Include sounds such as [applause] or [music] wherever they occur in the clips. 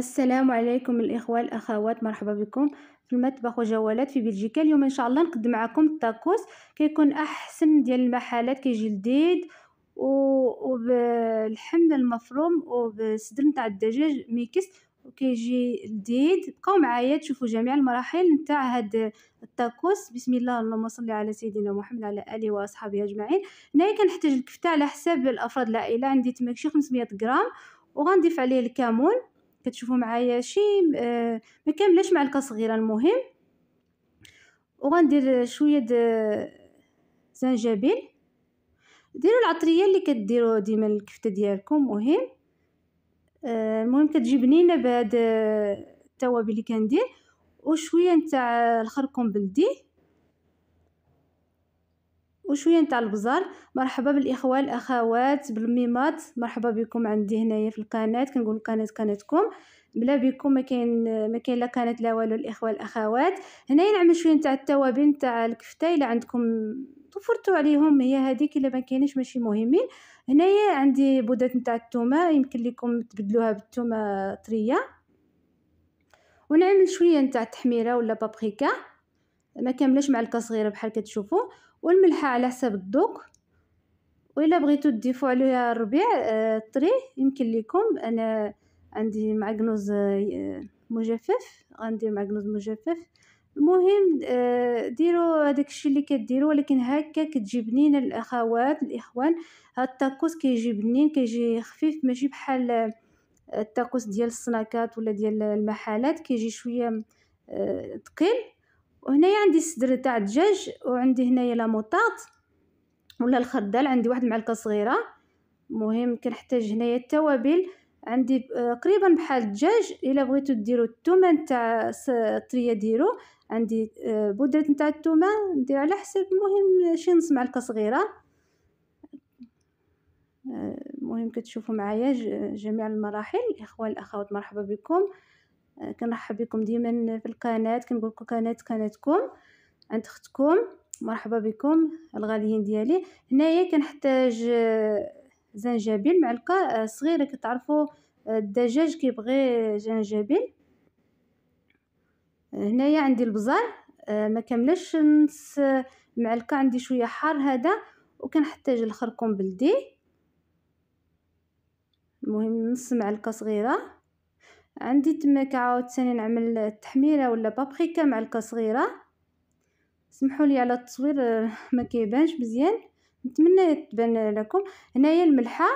السلام عليكم الاخوه الاخوات مرحبا بكم في المطبخ وجوالات في بلجيكا اليوم ان شاء الله نقدم معكم التاكوس كيكون احسن ديال المحلات كيجي لذيذ وباللحم المفروم وبالصدر نتاع الدجاج ميكس وكيجي لذيذ بقاو معايا تشوفوا جميع المراحل نتاع هاد التاكوس بسم الله اللهم صل على سيدنا محمد على اله واصحابه اجمعين هنايا كنحتاج الكفته على حساب الافراد العائله عندي تماكشي 500 غرام وغنضيف عليه الكمون كتشوفوا معايا شي آه، ما كاملاش معلقه صغيره المهم وغندير شويه زنجبيل ديروا العطريه اللي كديروا ديما الكفته ديالكم مهم آه، المهم كتجي بنينه بهاد التوابل اللي كندير وشويه نتاع الخرقوم بلدي وشويه نتاع البزار مرحبا بالاخوه الاخوات بالميمات مرحبا بكم عندي هنايا في القناه كنقول القناه قناتكم بلا بكم ما كاين ما كاين لا كانت لا والو الاخوه الاخوات هنايا نعمل شويه نتاع التوابل نتاع الكفته الا عندكم طفرتوا عليهم هي هذيك الا ما كاينش ماشي مهمين هنايا عندي بودات نتاع التومه يمكن لكم تبدلوها بالتومه طريه ونعمل شويه نتاع التحميره ولا بابريكا ما كاملاش معلقه صغيره بحال كتشوفوا والملحه على حسب الذوق والا بغيتو تضيفوا عليها الربيع الطري آه، يمكن لكم انا عندي معجنوز آه، مجفف غندير معجنوز مجفف المهم آه، ديروا هذاك الشيء اللي كديروا ولكن هكا كتجي بنينه الاخوات الاخوان هاد التاكوس كيجي بنين كيجي خفيف ماشي بحال التاكوس ديال السناكات ولا ديال المحلات كيجي شويه ثقيل وهنايا عندي الصدر تاع الدجاج وعندي هنايا لا موطاط ولا الخردل عندي واحد المعلقه صغيره مهم كنحتاج هنايا التوابل عندي آه، قريبا بحال الدجاج الا بغيتو ديروا الثومه تاع الطريه ديرو عندي آه، بودره نتاع الثومه ندير على حسب المهم شي نص معلقه صغيره المهم آه، كتشوفوا معايا جميع المراحل الاخوان الاخوات مرحبا بكم كنرحب بكم ديما في القناه كنقول لكم قناه قناتكم عند اختكم مرحبا بكم الغاليين ديالي هنايا كنحتاج آه، زنجبيل معلقه آه، صغيره كتعرفوا آه، الدجاج كيبغي زنجبيل هنايا عندي البزار ما كملش نص معلقه عندي شويه حار هذا وكنحتاج الخرقوم بلدي المهم نص معلقه صغيره عندي تماك عاوتاني نعمل تحميره ولا بابريكا معلقه صغيره سمحوا لي على التصوير آه، ما كيبانش مزيان نتمنى تبان لكم هنايا الملحه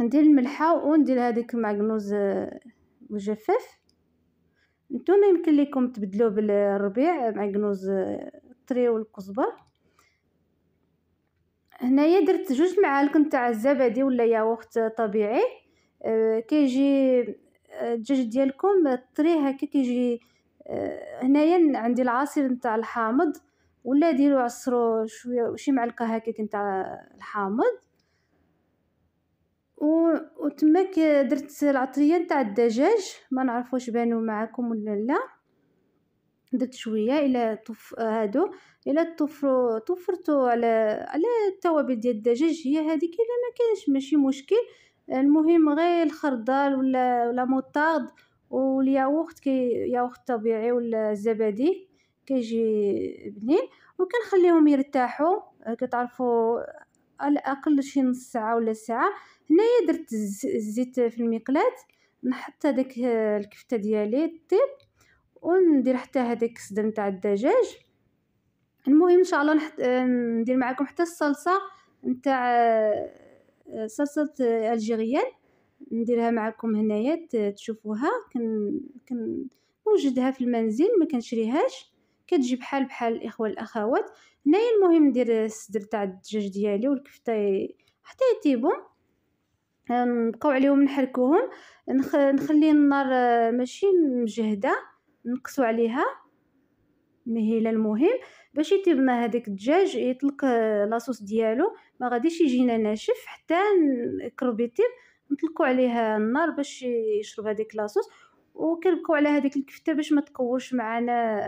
ندير الملحه وندير هذيك المعجنوز مجفف آه، نتوما يمكن لكم تبدلو بالربيع معجنوز آه، الطري والقزبر هنايا درت جوج معالق نتاع الزبادي ولا ياغورت طبيعي كيجي الدجاج ديالكم طريه هكا كيجي آه، هنايا عندي العصير نتاع الحامض ولا ديروا عصروا شويه شي معلقه هكاك نتاع الحامض و وتماك درت العطريه نتاع الدجاج ما نعرف واش بانوا معكم ولا لا درت شويه الى طف هادو الى طفرو طفرتو على على التوابل ديال الدجاج هي هذيك الا ما كانش ماشي مشكل المهم غير الخردال ولا ولا موطارد والياغورت كي ياغورت طبيعي ولا الزبادي كيجي بنين وكنخليهم يرتاحوا كتعرفوا على الاقل شي نص ساعه ولا ساعه هنايا درت الزيت في المقلاه نحط هذاك الكفته ديالي طيب وندير حتى هذاك الصدر نتاع الدجاج المهم ان شاء الله نحط ندير معكم حتى الصلصه نتاع صلصة الجيريان نديرها معكم هنايا تشوفوها كن كن نوجدها في المنزل ما كنشريهاش كتجي بحال بحال الاخوه الاخوات هنايا المهم ندير الصدر تاع الدجاج ديالي والكفته حتى يطيبوا نبقاو عليهم نحركوهم نخلي النار ماشي مجهده نقصوا عليها مهيله المهم باش يطيب مع هذاك الدجاج يطلق آه، لاصوص ديالو ما غاديش يجينا ناشف حتى كروبيتي نطلقوا عليها النار باش يشرب هذيك لاصوص وكنبقاو على هذيك الكفته باش ما تقوش معنا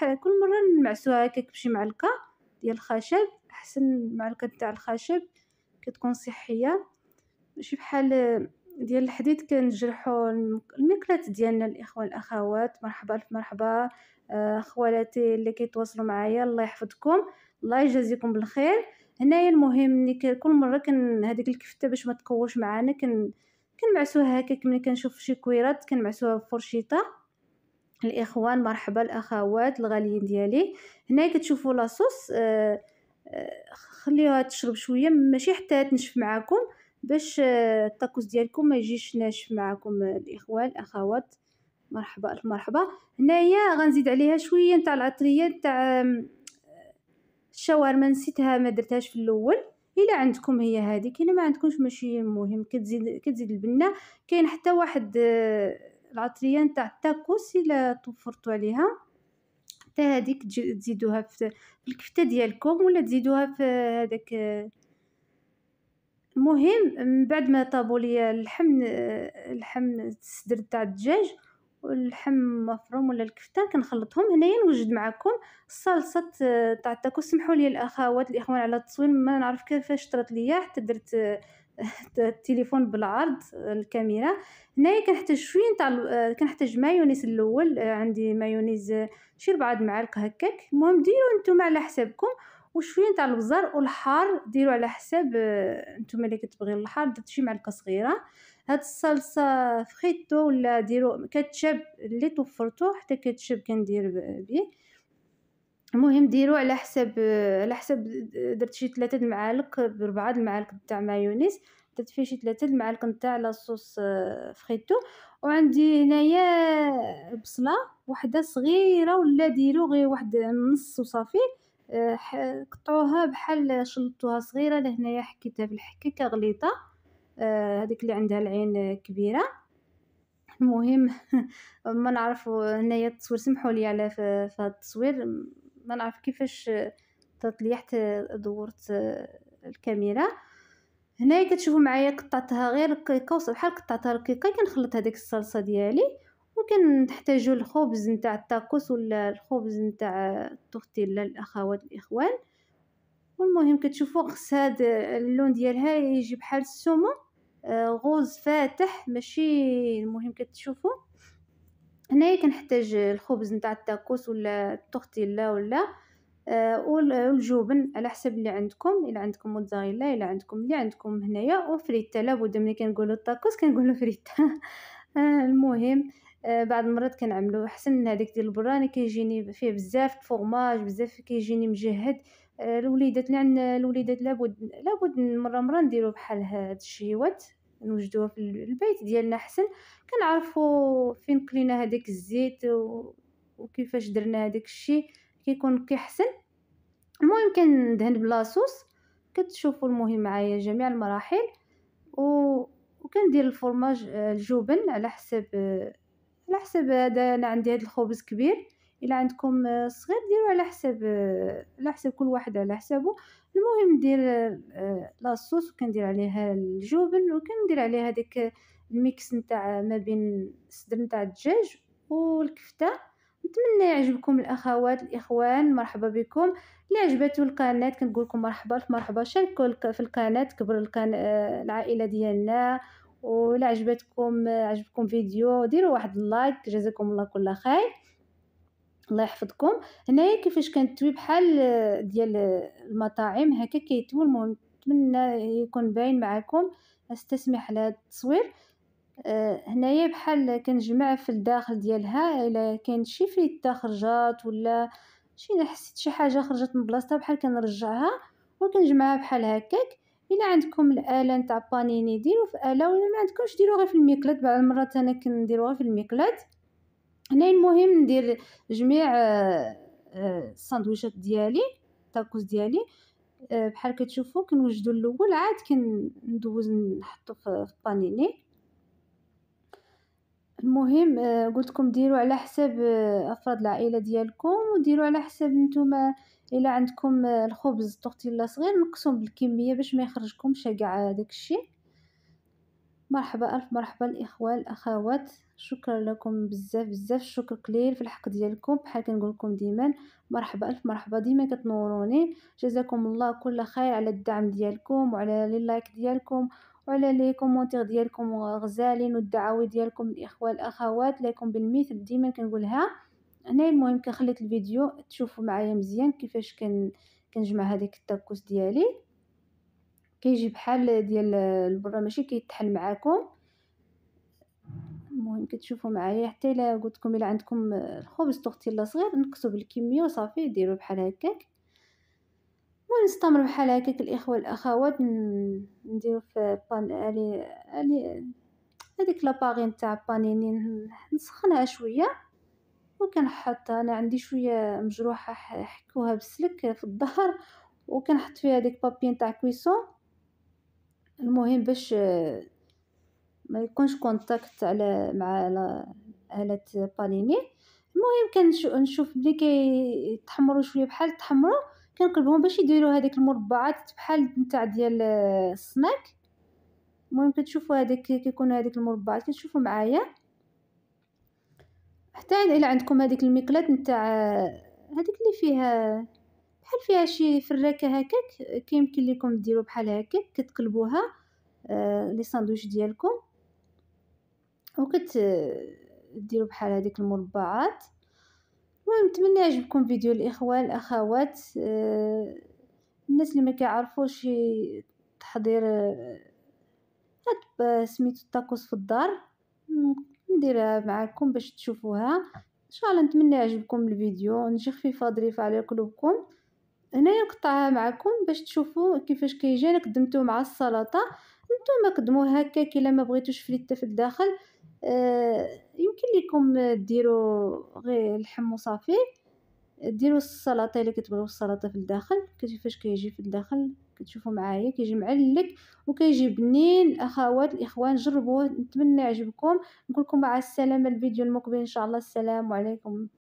كل مره نمعسوها هكاك بشي معلقه ديال الخشب احسن معلقه تاع الخشب كتكون صحيه ماشي بحال آه، ديال الحديد كنجرحو المقلات ديالنا الاخوان الاخوات مرحبا الف مرحبا خوالاتي اللي كيتواصلوا معايا الله يحفظكم الله يجازيكم بالخير هنايا المهم ملي كل مره كن هذيك الكفته باش ما تقوش معانا كن كنمعسوها هكاك ملي كنشوف شي كويرات كنمعسوها بفرشيطه الاخوان مرحبا الاخوات الغاليين ديالي هنا كتشوفوا لاصوص آه آه خليوها تشرب شويه ماشي حتى تنشف معاكم باش آه الطاكوس ديالكم ما يجيش ناشف معاكم الاخوان الاخوات مرحبا الف مرحبا هنايا غنزيد عليها شويه نتاع العطريه نتاع الشاورما نسيتها ما درتهاش في الاول الا عندكم هي هذه كاين ما عندكمش ماشي مهم كتزيد كتزيد البنه كاين حتى واحد آه، العطريه نتاع التاكوس الا توفرتوا عليها حتى هذيك تزيدوها في الكفته ديالكم ولا تزيدوها في هذاك آه، المهم من بعد ما طابوا لي اللحم آه، اللحم الصدر تاع الدجاج واللحم مفروم ولا الكفتان كنخلطهم هنايا نوجد معكم الصلصه آه، تاع التاكو سمحوا لي الاخوات الاخوان على التصوير ما نعرف كيفاش طرات ليا حتى درت آه، [laughs] التليفون بالعرض آه، الكاميرا هنايا كنحتاج شويه نتاع كنحتاج مايونيز الاول عندي مايونيز شي ربعه معالق هكاك المهم ديروا نتوما على حسابكم وشويه نتاع البزار والحار ديروا على حساب نتوما اللي كتبغيو الحار درت شي معلقه صغيره هاد الصلصه فريتو ولا ديرو كاتشاب اللي توفرتو حتى كاتشاب كندير بيه المهم ديرو على حساب على حساب درت شي 3 المعالق بربعه المعالق تاع مايونيز درت فيه شي 3 المعالق نتاع لاصوص فريتو وعندي هنايا بصله وحده صغيره ولا ديرو غير واحد نص وصافي أه، قطعوها بحال شلطوها صغيره لهنايا حكيتها بالحكه كغليطه آه، هذيك اللي عندها العين كبيره المهم [laughs] ما نعرف هنايا التصوير سمحوا لي على في هذا التصوير ما نعرف كيفاش تطليحت دورت آه، الكاميرا هنايا كتشوفوا معايا قطعتها غير كيكه بحال قطعتها رقيقه كنخلط هذيك الصلصه ديالي وكنحتاجو الخبز نتاع التاكوس ولا الخبز نتاع التورتيلا الاخوات الاخوان والمهم كتشوفوا خص هاد اللون ديالها يجي بحال السومه غوز فاتح ماشي المهم كتشوفوا هنايا كنحتاج الخبز نتاع التاكوس ولا التورتيلا ولا آه، والجبن على حسب اللي عندكم الا عندكم موتزاريلا الا عندكم اللي عندكم هنايا وفريتا لابد ملي كنقولوا التاكوس كنقولوا فريتا [laughs] آه، المهم آه، بعض المرات كنعملو احسن من هذيك ديال البراني كيجيني فيه بزاف الفرماج بزاف كيجيني مجهد الوليدات اللي عندنا الوليدات لابد لابد مره مره نديرو بحال هاد الشهيوات نوجدوها في البيت ديالنا حسن كنعرفو فين كلينا هذاك الزيت وكيفاش درنا هذاك الشيء كيكون كيحسن المهم كندهن بلاصوص كتشوفوا المهم معايا جميع المراحل و وكندير الفرماج آه، الجبن على حسب آه، على حسب هذا انا عندي هذا الخبز كبير الا عندكم آه، صغير ديروا على حساب آه، على حساب كل واحد على حسابه المهم ندير آه، لاصوص وكندير عليها الجبن وكندير عليها هذيك الميكس نتاع ما بين الصدر نتاع الدجاج والكفته نتمنى يعجبكم الاخوات الاخوان مرحبا بكم اللي عجبته القناه كنقول لكم مرحبا مرحبا شاركوا في القناه كبر القناه العائله ديالنا ولا عجبتكم عجبكم فيديو ديروا واحد اللايك جزاكم الله كل خير الله يحفظكم هنايا كيفاش كنتوي بحال آه، ديال آه، المطاعم هكا كيتوي المهم نتمنى يكون باين معكم استسمح على التصوير آه، هنايا بحال كنجمع في الداخل ديالها الا كاين شي فريته خرجات ولا شي حسيت شي حاجه خرجت من بلاصتها بحال كنرجعها وكنجمعها بحال هكاك الا عندكم الاله نتاع بانيني ديروا في اله ولا ما عندكمش ديروا غير في الميكلات بعض المرات انا كنديروها في الميكلات هنا المهم ندير جميع آه، آه، الساندويشات ديالي التاكوز ديالي آه، بحال كتشوفوا كنوجدو الاول عاد كندوز نحطو في البانيني المهم قلت لكم ديروا على حساب افراد العائله ديالكم وديروا على حساب نتوما الا عندكم الخبز طوطيلا صغير نقصوا بالكميه باش ما يخرجكمش كاع داكشي مرحبا الف مرحبا الاخوه الاخوات شكرا لكم بزاف بزاف الشكر قليل في الحق ديالكم بحال كنقول لكم ديما مرحبا الف مرحبا ديما كتنوروني جزاكم الله كل خير على الدعم ديالكم وعلى اللايك ديالكم وعلى لي كومونتير ديالكم غزالين والدعاوي ديالكم الاخوه الاخوات لكم بالمثل ديما كنقولها هنا المهم كنخليت الفيديو تشوفوا معايا مزيان كيفاش كن كنجمع هذيك التاكوس ديالي كيجي بحال ديال البره ماشي كيتحل معاكم المهم كتشوفوا معايا حتى الا قلت لكم الا عندكم الخبز تورتيلا صغير نقصوا بالكميه وصافي ديروا بحال هكاك المهم نستمر بحال هكاك الاخوه الاخوات نديروا في بان الي الي هذيك لاباغي نتاع بانيني نسخنها شويه وكنحطها انا عندي شويه مجروحه حكوها بسلك في الظهر وكنحط فيها هذيك بابي نتاع كويسون المهم باش ما يكونش كونتاكت على مع آلة باليني المهم كنشوف ملي كيتحمروا شويه بحال تحمروا كنقلبهم باش يديروا هذيك المربعات بحال نتاع ديال السناك المهم كتشوفوا هذيك كيكون هذيك المربعات كتشوفوا معايا حتى الا عندكم هذيك المقلات نتاع هذيك اللي فيها بحال فيها شي فراكه هكاك كيمكن لكم ديروا بحال هكاك كتقلبوها آه، لي ساندويتش ديالكم وكت آه، ديروا بحال هذيك المربعات المهم نتمنى يعجبكم فيديو الاخوان الاخوات آه، الناس اللي ما كيعرفوش تحضير هاد سميتو الطاكوس في الدار نديرها معكم باش تشوفوها ان شاء الله نتمنى يعجبكم الفيديو نجي خفيفه ظريفه على قلوبكم هنايا نقطعها معكم باش تشوفوا كيفاش كيجي انا قدمته مع السلطه نتوما قدموه هكاك الا ما بغيتوش فليت في الداخل آه يمكن لكم ديروا غير اللحم وصافي ديروا السلطه الا كتبغيو السلطه في الداخل كيفاش كيجي في الداخل كتشوفوا معايا كيجي معلك وكيجي بنين اخوات الاخوان جربوه نتمنى يعجبكم نقول لكم مع السلامه الفيديو المقبل ان شاء الله السلام عليكم